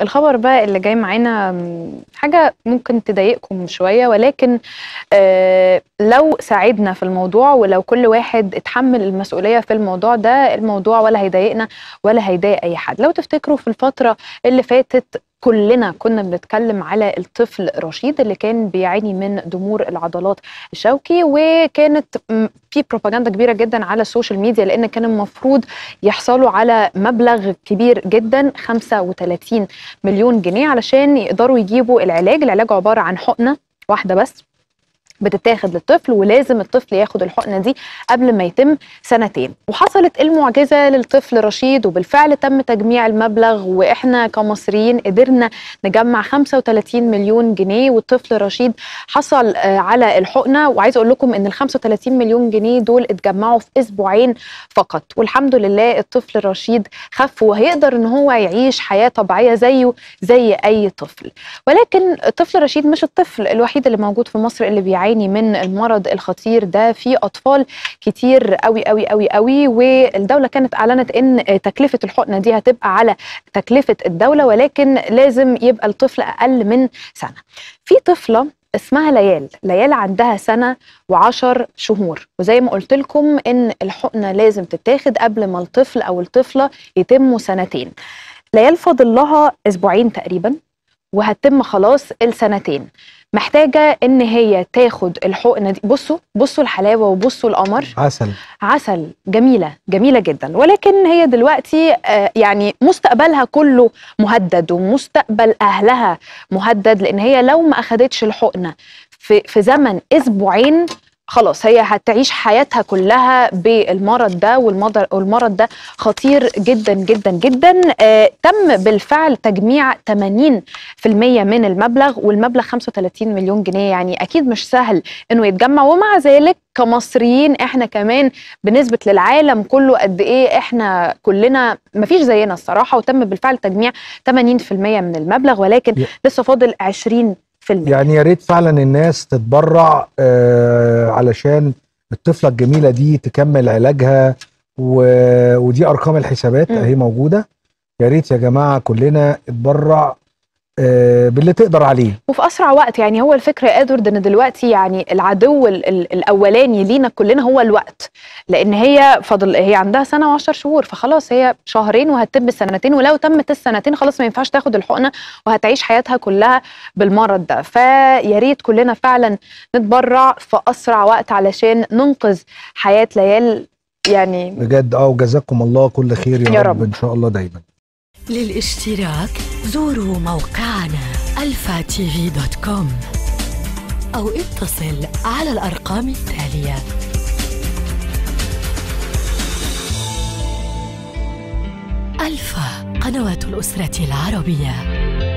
الخبر بقى اللي جاي معانا حاجه ممكن تضايقكم شويه ولكن آه، لو ساعدنا في الموضوع ولو كل واحد اتحمل المسؤوليه في الموضوع ده الموضوع ولا هيضايقنا ولا هيضايق اي حد لو تفتكروا في الفتره اللي فاتت كلنا كنا بنتكلم على الطفل رشيد اللي كان بيعاني من ضمور العضلات الشوكي وكانت في بروباجندا كبيره جدا على السوشيال ميديا لان كان المفروض يحصلوا على مبلغ كبير جدا 35 مليون جنيه علشان يقدروا يجيبوا العلاج العلاج عباره عن حقنه واحده بس بتتاخد للطفل ولازم الطفل ياخد الحقنه دي قبل ما يتم سنتين وحصلت المعجزه للطفل رشيد وبالفعل تم تجميع المبلغ واحنا كمصريين قدرنا نجمع 35 مليون جنيه والطفل رشيد حصل آه، على الحقنه وعايز اقول لكم ان ال 35 مليون جنيه دول اتجمعوا في اسبوعين فقط والحمد لله الطفل رشيد خف وهيقدر ان هو يعيش حياه طبيعيه زيه زي اي طفل ولكن الطفل رشيد مش الطفل الوحيد اللي موجود في مصر اللي بيعيش بيعاني من المرض الخطير ده في اطفال كتير قوي قوي قوي قوي والدوله كانت اعلنت ان تكلفه الحقنه دي هتبقى على تكلفه الدوله ولكن لازم يبقى الطفل اقل من سنه في طفله اسمها ليال ليال عندها سنة وعشر شهور وزي ما قلت لكم إن الحقنة لازم تتاخد قبل ما الطفل أو الطفلة يتموا سنتين ليال فاضل لها أسبوعين تقريبا وهتتم خلاص السنتين محتاجه ان هي تاخد الحقنه دي بصوا بصوا الحلاوه وبصوا القمر عسل عسل جميله جميله جدا ولكن هي دلوقتي آه، يعني مستقبلها كله مهدد ومستقبل اهلها مهدد لان هي لو ما اخدتش الحقنه في في زمن اسبوعين خلاص هي هتعيش حياتها كلها بالمرض ده والمرض ده خطير جدا جدا جدا آه تم بالفعل تجميع 80% من المبلغ والمبلغ 35 مليون جنيه يعني اكيد مش سهل انه يتجمع ومع ذلك كمصريين احنا كمان بنسبه للعالم كله قد ايه احنا كلنا مفيش زينا الصراحه وتم بالفعل تجميع 80% من المبلغ ولكن لسه فاضل 20% في يعني يا ريت فعلا الناس تتبرع آه علشان الطفله الجميله دي تكمل علاجها و... ودي ارقام الحسابات اهي موجوده يا ريت يا جماعه كلنا اتبرع آه، باللي تقدر عليه وفي اسرع وقت يعني هو الفكره يا ادورد ان دلوقتي يعني العدو الاولاني لينا كلنا هو الوقت لان هي فضل هي عندها سنه و10 شهور فخلاص هي شهرين وهتتم السنتين ولو تمت السنتين خلاص ما ينفعش تاخد الحقنه وهتعيش حياتها كلها بالمرض ده فيا ريت كلنا فعلا نتبرع في اسرع وقت علشان ننقذ حياه ليال يعني بجد اه وجزاكم الله كل خير يا, يا رب. رب ان شاء الله دايما للاشتراك زوروا موقعنا الفا تي في دوت كوم أو اتصل على الأرقام التالية ألفا قنوات الأسرة العربية